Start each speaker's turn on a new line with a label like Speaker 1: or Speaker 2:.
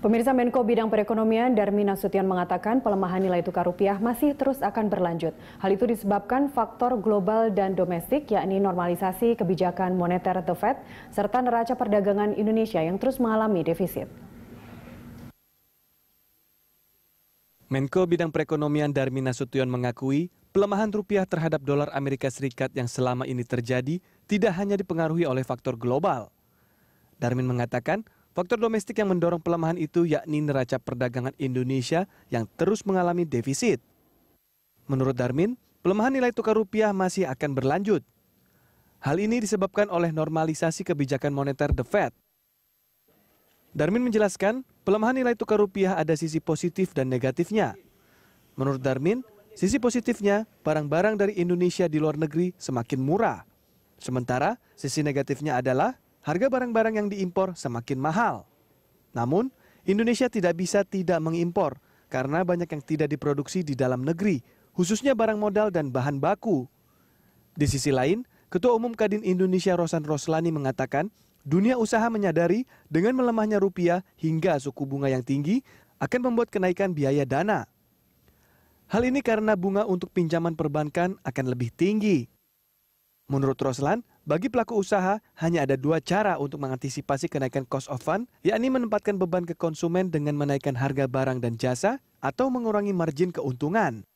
Speaker 1: Pemirsa Menko Bidang Perekonomian Darmin Nasution mengatakan pelemahan nilai tukar rupiah masih terus akan berlanjut. Hal itu disebabkan faktor global dan domestik yakni normalisasi kebijakan moneter The Fed serta neraca perdagangan Indonesia yang terus mengalami defisit.
Speaker 2: Menko Bidang Perekonomian Darmin Nasution mengakui pelemahan rupiah terhadap dolar Amerika Serikat yang selama ini terjadi tidak hanya dipengaruhi oleh faktor global. Darmin mengatakan Faktor domestik yang mendorong pelemahan itu yakni neraca perdagangan Indonesia yang terus mengalami defisit. Menurut Darmin, pelemahan nilai tukar rupiah masih akan berlanjut. Hal ini disebabkan oleh normalisasi kebijakan moneter The Fed. Darmin menjelaskan, pelemahan nilai tukar rupiah ada sisi positif dan negatifnya. Menurut Darmin, sisi positifnya, barang-barang dari Indonesia di luar negeri semakin murah. Sementara, sisi negatifnya adalah harga barang-barang yang diimpor semakin mahal. Namun, Indonesia tidak bisa tidak mengimpor karena banyak yang tidak diproduksi di dalam negeri, khususnya barang modal dan bahan baku. Di sisi lain, Ketua Umum Kadin Indonesia Rosan Roslani mengatakan, dunia usaha menyadari dengan melemahnya rupiah hingga suku bunga yang tinggi akan membuat kenaikan biaya dana. Hal ini karena bunga untuk pinjaman perbankan akan lebih tinggi. Menurut Roslan, bagi pelaku usaha hanya ada dua cara untuk mengantisipasi kenaikan cost of fund, yakni menempatkan beban ke konsumen dengan menaikkan harga barang dan jasa atau mengurangi margin keuntungan.